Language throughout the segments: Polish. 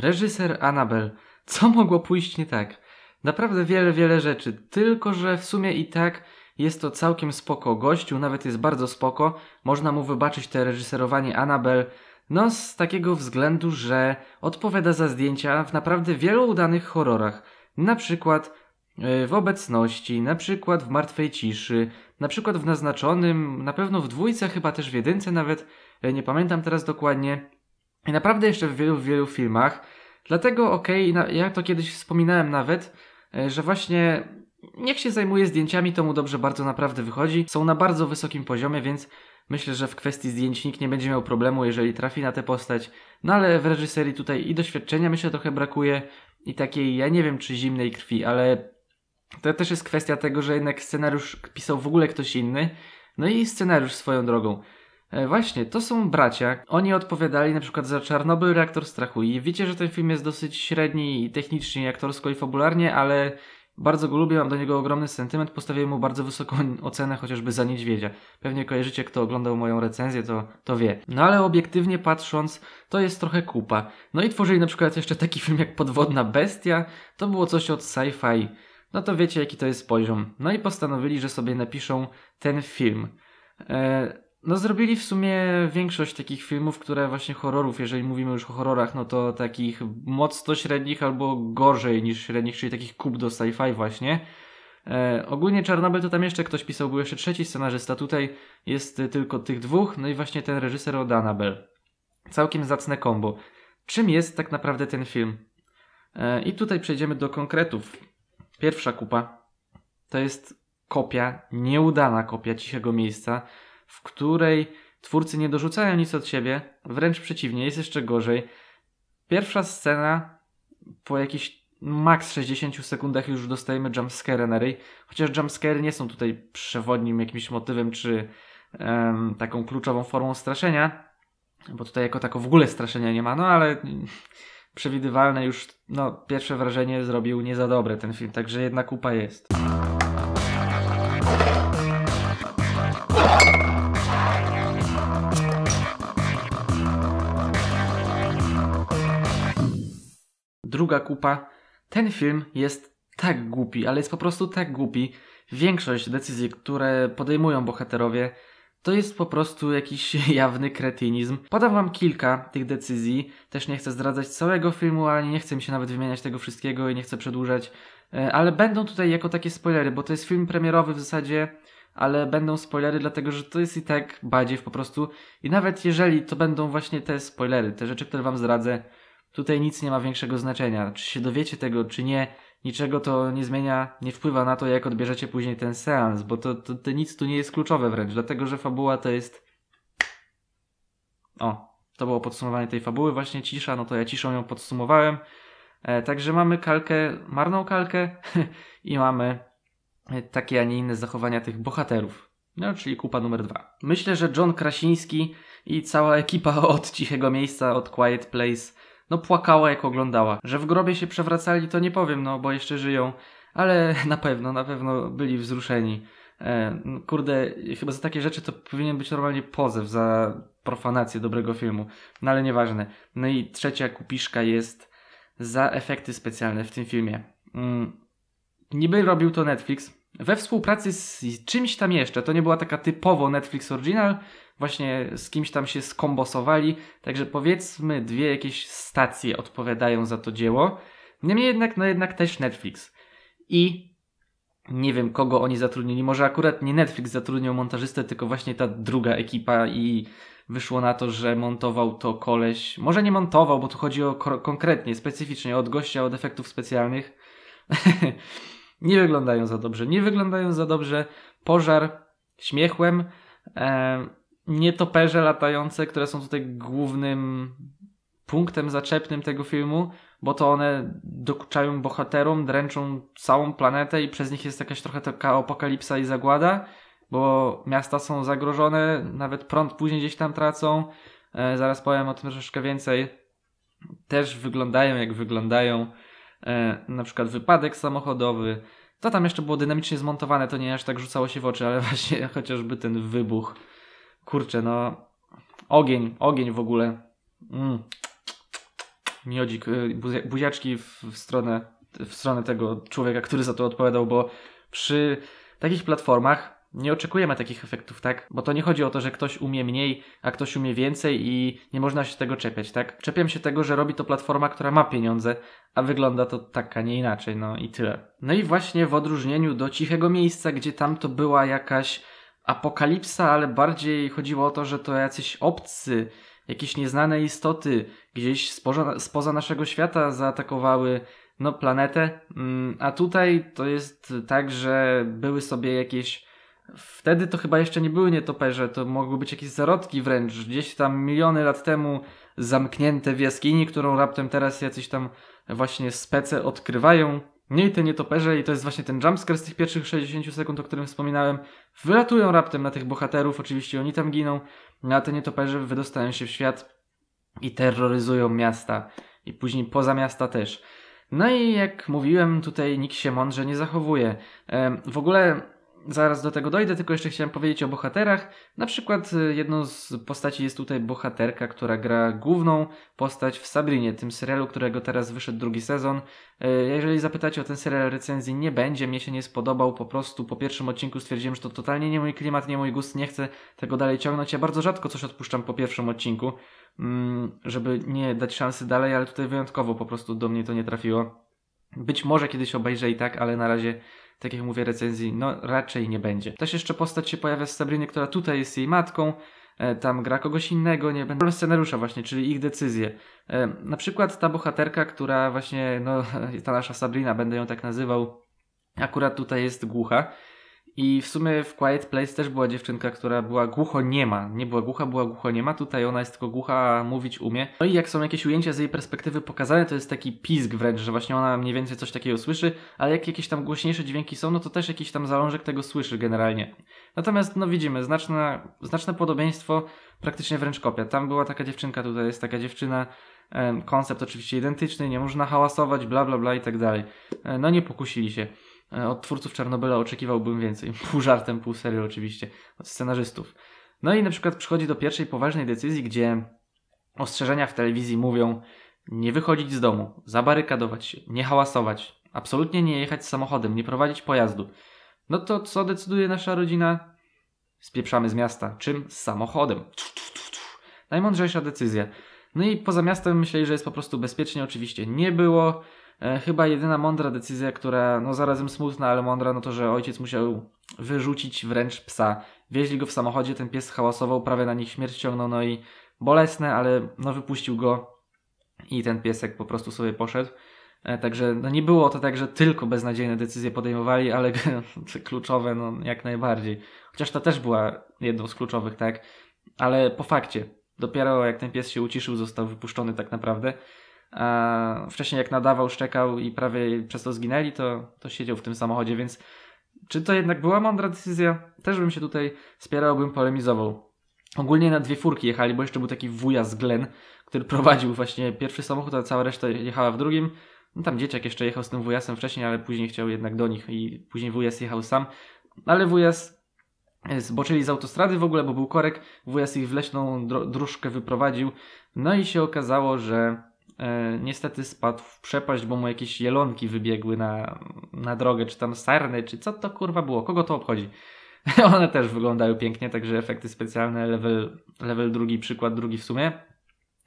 Reżyser Annabel. Co mogło pójść nie tak? Naprawdę wiele, wiele rzeczy. Tylko, że w sumie i tak jest to całkiem spoko. Gościu nawet jest bardzo spoko. Można mu wybaczyć te reżyserowanie Annabel. No, z takiego względu, że odpowiada za zdjęcia w naprawdę wielu udanych horrorach. Na przykład e, w obecności, na przykład w martwej ciszy, na przykład w naznaczonym, na pewno w dwójce, chyba też w jedynce nawet, e, nie pamiętam teraz dokładnie. I naprawdę jeszcze w wielu, wielu filmach. Dlatego okej, okay, ja to kiedyś wspominałem nawet, e, że właśnie niech się zajmuje zdjęciami, to mu dobrze bardzo naprawdę wychodzi. Są na bardzo wysokim poziomie, więc myślę, że w kwestii zdjęć nikt nie będzie miał problemu, jeżeli trafi na tę postać. No ale w reżyserii tutaj i doświadczenia myślę trochę brakuje i takiej, ja nie wiem czy zimnej krwi, ale to też jest kwestia tego, że jednak scenariusz pisał w ogóle ktoś inny. No i scenariusz swoją drogą. E, właśnie, to są bracia. Oni odpowiadali na przykład za Czarnobyl, reaktor strachu. I wiecie, że ten film jest dosyć średni i technicznie, i aktorsko, i fabularnie, ale bardzo go lubię, mam do niego ogromny sentyment. Postawiłem mu bardzo wysoką ocenę, chociażby za niedźwiedzia. Pewnie kojarzycie, kto oglądał moją recenzję, to, to wie. No ale obiektywnie patrząc, to jest trochę kupa. No i tworzyli na przykład jeszcze taki film jak Podwodna Bestia. To było coś od sci-fi. No to wiecie, jaki to jest poziom. No i postanowili, że sobie napiszą ten film. Eee, no zrobili w sumie większość takich filmów, które właśnie horrorów, jeżeli mówimy już o horrorach, no to takich mocno średnich albo gorzej niż średnich, czyli takich kup do sci-fi właśnie. E, ogólnie Czarnobyl to tam jeszcze ktoś pisał, był jeszcze trzeci scenarzysta, tutaj jest tylko tych dwóch, no i właśnie ten reżyser od Annabelle. Całkiem zacne kombo. Czym jest tak naprawdę ten film? E, I tutaj przejdziemy do konkretów. Pierwsza kupa to jest kopia, nieudana kopia cichego miejsca, w której twórcy nie dorzucają nic od siebie, wręcz przeciwnie, jest jeszcze gorzej. Pierwsza scena po jakichś maks 60 sekundach już dostajemy jumpscare na ryj, chociaż jumpscare nie są tutaj przewodnim jakimś motywem czy um, taką kluczową formą straszenia, bo tutaj jako tako w ogóle straszenia nie ma, no ale przewidywalne już no, pierwsze wrażenie zrobił nie za dobre ten film, także jednak upa jest. druga kupa. Ten film jest tak głupi, ale jest po prostu tak głupi. Większość decyzji, które podejmują bohaterowie, to jest po prostu jakiś jawny kretynizm. Podam wam kilka tych decyzji. Też nie chcę zdradzać całego filmu, ani nie chcę mi się nawet wymieniać tego wszystkiego i nie chcę przedłużać. E, ale będą tutaj jako takie spoilery, bo to jest film premierowy w zasadzie, ale będą spoilery, dlatego że to jest i tak badziew po prostu. I nawet jeżeli to będą właśnie te spoilery, te rzeczy, które wam zdradzę, Tutaj nic nie ma większego znaczenia. Czy się dowiecie tego, czy nie, niczego to nie zmienia, nie wpływa na to, jak odbierzecie później ten seans, bo to, to, to nic tu nie jest kluczowe wręcz, dlatego że fabuła to jest. O, to było podsumowanie tej fabuły, właśnie cisza, no to ja ciszą ją podsumowałem. E, także mamy kalkę, marną kalkę i mamy e, takie, a nie inne zachowania tych bohaterów. No, czyli kupa numer dwa. Myślę, że John Krasiński i cała ekipa od Cichego Miejsca, od Quiet Place no płakała jak oglądała. Że w grobie się przewracali to nie powiem, no bo jeszcze żyją. Ale na pewno, na pewno byli wzruszeni. E, no, kurde, chyba za takie rzeczy to powinien być normalnie pozew za profanację dobrego filmu. No ale nieważne. No i trzecia kupiszka jest za efekty specjalne w tym filmie. Mm. Niby robił to Netflix, we współpracy z czymś tam jeszcze. To nie była taka typowo Netflix Original, właśnie z kimś tam się skombosowali, także powiedzmy dwie jakieś stacje odpowiadają za to dzieło. Niemniej jednak, no jednak też Netflix. I nie wiem kogo oni zatrudnili, może akurat nie Netflix zatrudnił montażystę, tylko właśnie ta druga ekipa i wyszło na to, że montował to koleś, może nie montował, bo tu chodzi o konkretnie, specyficznie od gościa od efektów specjalnych. nie wyglądają za dobrze. Nie wyglądają za dobrze pożar śmiechłem, e, nietoperze latające, które są tutaj głównym punktem zaczepnym tego filmu, bo to one dokuczają bohaterom, dręczą całą planetę i przez nich jest jakaś trochę taka apokalipsa i zagłada, bo miasta są zagrożone, nawet prąd później gdzieś tam tracą. E, zaraz powiem o tym troszeczkę więcej. Też wyglądają jak wyglądają. E, na przykład wypadek samochodowy. To tam jeszcze było dynamicznie zmontowane, to nie aż tak rzucało się w oczy, ale właśnie chociażby ten wybuch. Kurczę, no. Ogień, ogień w ogóle. Mm. Miodzik, e, buziaczki w stronę, w stronę tego człowieka, który za to odpowiadał, bo przy takich platformach nie oczekujemy takich efektów, tak? Bo to nie chodzi o to, że ktoś umie mniej, a ktoś umie więcej i nie można się tego czepiać, tak? Czepiam się tego, że robi to platforma, która ma pieniądze, a wygląda to tak, a nie inaczej, no i tyle. No i właśnie w odróżnieniu do cichego miejsca, gdzie tam to była jakaś apokalipsa, ale bardziej chodziło o to, że to jacyś obcy, jakieś nieznane istoty gdzieś spoza, spoza naszego świata zaatakowały no, planetę. Mm, a tutaj to jest tak, że były sobie jakieś Wtedy to chyba jeszcze nie były nietoperze, to mogły być jakieś zarodki wręcz, gdzieś tam miliony lat temu zamknięte w jaskini, którą raptem teraz jacyś tam właśnie spece odkrywają. No i te nietoperze i to jest właśnie ten jumpscare z tych pierwszych 60 sekund, o którym wspominałem. Wylatują raptem na tych bohaterów, oczywiście oni tam giną, no a te nietoperze wydostają się w świat i terroryzują miasta i później poza miasta też. No i jak mówiłem, tutaj nikt się mądrze nie zachowuje. W ogóle Zaraz do tego dojdę, tylko jeszcze chciałem powiedzieć o bohaterach. Na przykład y, jedną z postaci jest tutaj bohaterka, która gra główną postać w Sabrinie, tym serialu, którego teraz wyszedł drugi sezon. Y, jeżeli zapytacie o ten serial, recenzji nie będzie, mnie się nie spodobał, po prostu po pierwszym odcinku stwierdziłem, że to totalnie nie mój klimat, nie mój gust, nie chcę tego dalej ciągnąć. Ja bardzo rzadko coś odpuszczam po pierwszym odcinku, mm, żeby nie dać szansy dalej, ale tutaj wyjątkowo po prostu do mnie to nie trafiło. Być może kiedyś obejrzę i tak, ale na razie tak jak mówię, recenzji no raczej nie będzie. Też jeszcze postać się pojawia z Sabriny, która tutaj jest jej matką, e, tam gra kogoś innego, nie będą scenariusza właśnie, czyli ich decyzje. E, na przykład ta bohaterka, która właśnie, no ta nasza Sabrina, będę ją tak nazywał, akurat tutaj jest głucha i w sumie w Quiet Place też była dziewczynka, która była głucho niema. Nie była głucha, była głucho niema. Tutaj ona jest tylko głucha, a mówić umie. No i jak są jakieś ujęcia z jej perspektywy pokazane, to jest taki pisk wręcz, że właśnie ona mniej więcej coś takiego słyszy, ale jak jakieś tam głośniejsze dźwięki są, no to też jakiś tam zalążek tego słyszy generalnie. Natomiast no widzimy znaczne, znaczne podobieństwo, praktycznie wręcz kopia. Tam była taka dziewczynka, tutaj jest taka dziewczyna. Koncept oczywiście identyczny, nie można hałasować, bla bla bla i tak dalej. E, no nie pokusili się. E, od twórców Czarnobyla oczekiwałbym więcej. Pół żartem, pół serio oczywiście. Od scenarzystów. No i na przykład przychodzi do pierwszej poważnej decyzji, gdzie ostrzeżenia w telewizji mówią nie wychodzić z domu, zabarykadować się, nie hałasować, absolutnie nie jechać samochodem, nie prowadzić pojazdu. No to co decyduje nasza rodzina? Spieprzamy z miasta. Czym? Z samochodem. Najmądrzejsza decyzja. No i poza miastem myśleli, że jest po prostu bezpiecznie. Oczywiście nie było. E, chyba jedyna mądra decyzja, która no zarazem smutna, ale mądra, no to, że ojciec musiał wyrzucić wręcz psa. Wieźli go w samochodzie, ten pies hałasował, prawie na nich śmierć ciągnął, no i bolesne, ale no wypuścił go i ten piesek po prostu sobie poszedł. E, także no nie było to tak, że tylko beznadziejne decyzje podejmowali, ale kluczowe no jak najbardziej. Chociaż ta też była jedną z kluczowych, tak? Ale po fakcie, dopiero jak ten pies się uciszył, został wypuszczony tak naprawdę a wcześniej jak nadawał, szczekał i prawie przez to zginęli, to, to siedział w tym samochodzie, więc czy to jednak była mądra decyzja? Też bym się tutaj spierał, bym polemizował. Ogólnie na dwie furki jechali, bo jeszcze był taki wuja z Glen, który prowadził właśnie pierwszy samochód, a cała reszta jechała w drugim. No tam dzieciak jeszcze jechał z tym wujasem wcześniej, ale później chciał jednak do nich i później wujas jechał sam. Ale wujas zboczyli z autostrady w ogóle, bo był korek. Wujas ich w leśną dróżkę wyprowadził. No i się okazało, że E, niestety spadł w przepaść, bo mu jakieś jelonki wybiegły na, na drogę, czy tam sarny, czy co to kurwa było, kogo to obchodzi. One też wyglądają pięknie, także efekty specjalne, level, level drugi, przykład drugi w sumie.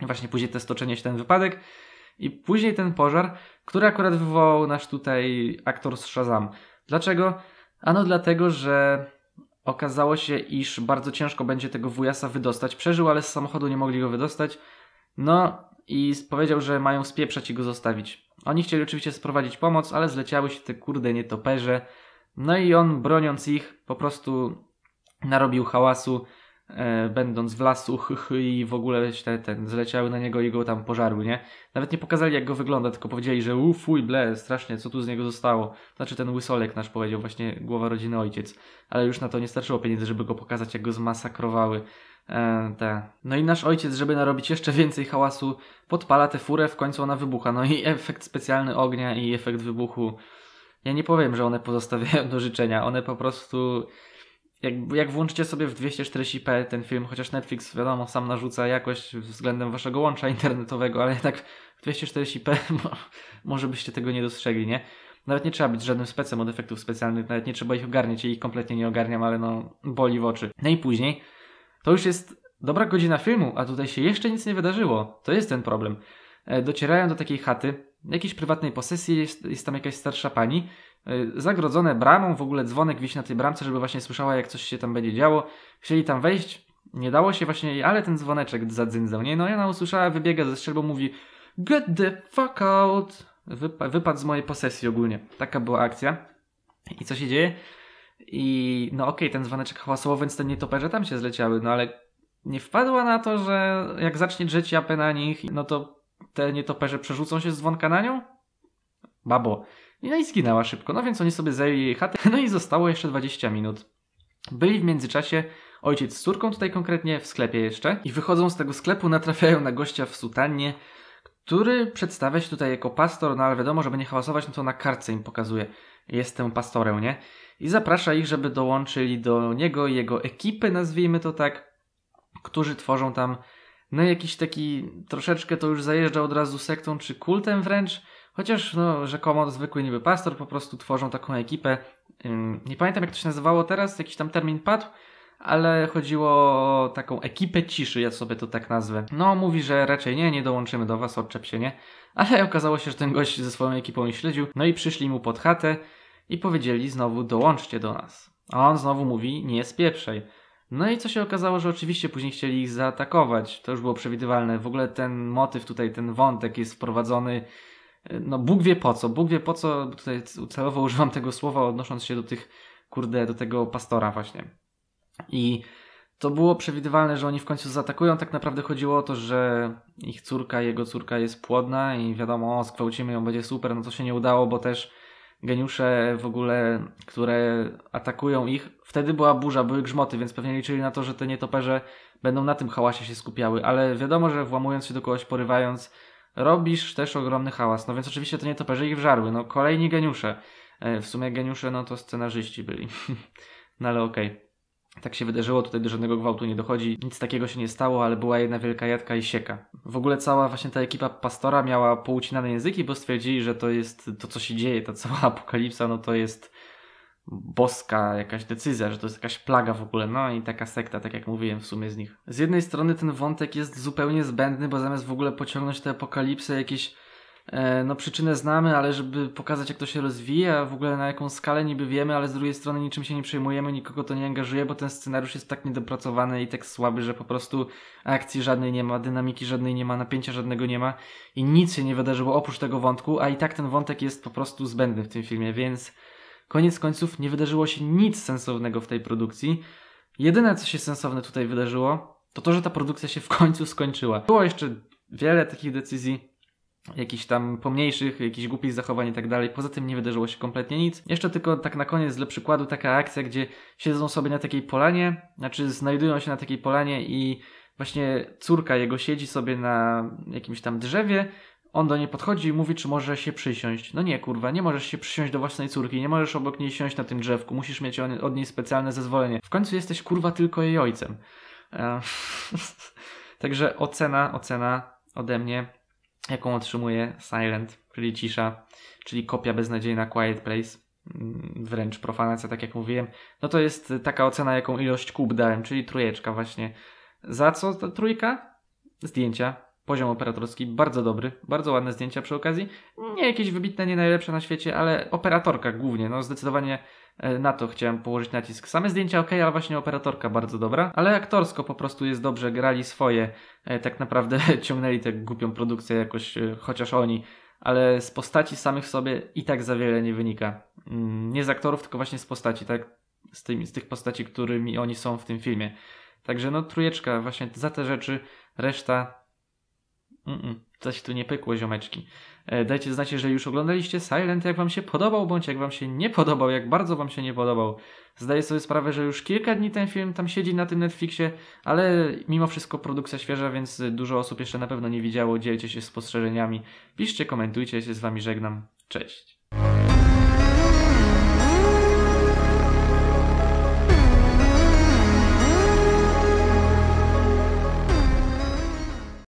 Właśnie później te stoczenie się ten wypadek i później ten pożar, który akurat wywołał nasz tutaj aktor z Shazam. Dlaczego? Ano dlatego, że okazało się, iż bardzo ciężko będzie tego wujasa wydostać. Przeżył, ale z samochodu nie mogli go wydostać. No, i powiedział, że mają spieprzać i go zostawić. Oni chcieli oczywiście sprowadzić pomoc, ale zleciały się te kurde nietoperze. No i on, broniąc ich, po prostu narobił hałasu, e, będąc w lasu i w ogóle te, ten, zleciały na niego i go tam pożarły, nie? Nawet nie pokazali, jak go wygląda, tylko powiedzieli, że ufuj, ble, strasznie, co tu z niego zostało. Znaczy ten łysolek nasz powiedział, właśnie głowa rodziny ojciec. Ale już na to nie starczyło pieniędzy, żeby go pokazać, jak go zmasakrowały. E, te. No i nasz ojciec, żeby narobić jeszcze więcej hałasu, podpala tę furę, w końcu ona wybucha. No i efekt specjalny ognia i efekt wybuchu. Ja nie powiem, że one pozostawiają do życzenia. One po prostu. Jak, jak włączycie sobie w 240p ten film, chociaż Netflix, wiadomo, sam narzuca jakość względem waszego łącza internetowego, ale jednak w 240p może byście tego nie dostrzegli, nie? Nawet nie trzeba być żadnym specem od efektów specjalnych, nawet nie trzeba ich ogarniać, ja ich kompletnie nie ogarniam, ale no, boli w oczy. No i później to już jest dobra godzina filmu, a tutaj się jeszcze nic nie wydarzyło. To jest ten problem. E, docierają do takiej chaty, jakiejś prywatnej posesji, jest, jest tam jakaś starsza pani, e, zagrodzone bramą, w ogóle dzwonek wisi na tej bramce, żeby właśnie słyszała, jak coś się tam będzie działo. Chcieli tam wejść, nie dało się właśnie, ale ten dzwoneczek zadzyndał, nie? No i ona usłyszała, wybiega ze strzelbą, mówi Get the fuck out! Wypa wypadł z mojej posesji ogólnie. Taka była akcja. I co się dzieje? I no okej, okay, ten dzwoneczek hałasował, więc te nietoperze tam się zleciały, no ale nie wpadła na to, że jak zacznie drzeć japę na nich, no to te nietoperze przerzucą się z dzwonka na nią? Babo. I no i zginęła szybko, no więc oni sobie zajęli jej chatę, no i zostało jeszcze 20 minut. Byli w międzyczasie ojciec z córką tutaj konkretnie, w sklepie jeszcze, i wychodzą z tego sklepu, natrafiają na gościa w sutannie, który przedstawia się tutaj jako pastor, no ale wiadomo, żeby nie hałasować, no to na kartce im pokazuje. Jestem pastorem, nie? i zaprasza ich, żeby dołączyli do niego i jego ekipy, nazwijmy to tak, którzy tworzą tam no jakiś taki troszeczkę to już zajeżdża od razu sektą czy kultem wręcz, chociaż no rzekomo zwykły niby pastor po prostu tworzą taką ekipę. Nie pamiętam jak to się nazywało teraz, jakiś tam termin padł, ale chodziło o taką ekipę ciszy, ja sobie to tak nazwę. No, mówi, że raczej nie, nie dołączymy do was, odczep się, nie? Ale okazało się, że ten gość ze swoją ekipą ich śledził, no i przyszli mu pod chatę, i powiedzieli znowu dołączcie do nas. A on znowu mówi nie pierwszej, No i co się okazało, że oczywiście później chcieli ich zaatakować. To już było przewidywalne. W ogóle ten motyw tutaj, ten wątek jest wprowadzony e, no Bóg wie po co, Bóg wie po co, tutaj celowo używam tego słowa odnosząc się do tych, kurde, do tego pastora właśnie. I to było przewidywalne, że oni w końcu zaatakują. Tak naprawdę chodziło o to, że ich córka, jego córka jest płodna i wiadomo, o, zgwałcimy ją, będzie super. No to się nie udało, bo też geniusze w ogóle, które atakują ich. Wtedy była burza, były grzmoty, więc pewnie liczyli na to, że te nietoperze będą na tym hałasie się skupiały, ale wiadomo, że włamując się do kogoś, porywając, robisz też ogromny hałas. No więc oczywiście te nietoperze ich wżarły. No kolejni geniusze. E, w sumie geniusze, no to scenarzyści byli. no ale okej. Okay. Tak się wydarzyło, tutaj do żadnego gwałtu nie dochodzi, nic takiego się nie stało, ale była jedna wielka jadka i sieka. W ogóle cała właśnie ta ekipa pastora miała poucinane języki, bo stwierdzili, że to jest to, co się dzieje, ta cała apokalipsa, no to jest boska jakaś decyzja, że to jest jakaś plaga w ogóle, no i taka sekta, tak jak mówiłem w sumie z nich. Z jednej strony ten wątek jest zupełnie zbędny, bo zamiast w ogóle pociągnąć tę apokalipsę jakieś E, no przyczynę znamy, ale żeby pokazać jak to się rozwija, w ogóle na jaką skalę niby wiemy, ale z drugiej strony niczym się nie przejmujemy, nikogo to nie angażuje, bo ten scenariusz jest tak niedopracowany i tak słaby, że po prostu akcji żadnej nie ma, dynamiki żadnej nie ma, napięcia żadnego nie ma i nic się nie wydarzyło oprócz tego wątku, a i tak ten wątek jest po prostu zbędny w tym filmie, więc koniec końców nie wydarzyło się nic sensownego w tej produkcji. Jedyne co się sensowne tutaj wydarzyło, to to, że ta produkcja się w końcu skończyła. Było jeszcze wiele takich decyzji, jakichś tam pomniejszych, jakichś głupich zachowań i tak dalej. Poza tym nie wydarzyło się kompletnie nic. Jeszcze tylko tak na koniec dla przykładu taka akcja, gdzie siedzą sobie na takiej polanie, znaczy znajdują się na takiej polanie i właśnie córka jego siedzi sobie na jakimś tam drzewie, on do niej podchodzi i mówi, czy może się przysiąść. No nie, kurwa, nie możesz się przysiąść do własnej córki, nie możesz obok niej siąść na tym drzewku, musisz mieć od niej specjalne zezwolenie. W końcu jesteś, kurwa, tylko jej ojcem. E, także ocena, ocena ode mnie jaką otrzymuje Silent, czyli cisza, czyli kopia beznadziejna Quiet Place, mm, wręcz profanacja, tak jak mówiłem, no to jest taka ocena, jaką ilość kub dałem, czyli trójeczka właśnie. Za co ta trójka? Zdjęcia, Poziom operatorski bardzo dobry, bardzo ładne zdjęcia przy okazji. Nie jakieś wybitne, nie najlepsze na świecie, ale operatorka głównie, no zdecydowanie e, na to chciałem położyć nacisk. Same zdjęcia ok, ale właśnie operatorka bardzo dobra, ale aktorsko po prostu jest dobrze, grali swoje, e, tak naprawdę ciągnęli tę głupią produkcję jakoś, e, chociaż oni, ale z postaci samych sobie i tak za wiele nie wynika. Mm, nie z aktorów, tylko właśnie z postaci, tak? Z, tymi, z tych postaci, którymi oni są w tym filmie. Także no trujeczka właśnie za te rzeczy, reszta Mm-mm, coś tu nie pykło, ziomeczki. E, dajcie znać, jeżeli już oglądaliście Silent, jak wam się podobał, bądź jak wam się nie podobał, jak bardzo wam się nie podobał. Zdaję sobie sprawę, że już kilka dni ten film tam siedzi na tym Netflixie, ale mimo wszystko produkcja świeża, więc dużo osób jeszcze na pewno nie widziało. Dzielcie się spostrzeżeniami, piszcie, komentujcie, się z wami żegnam. Cześć.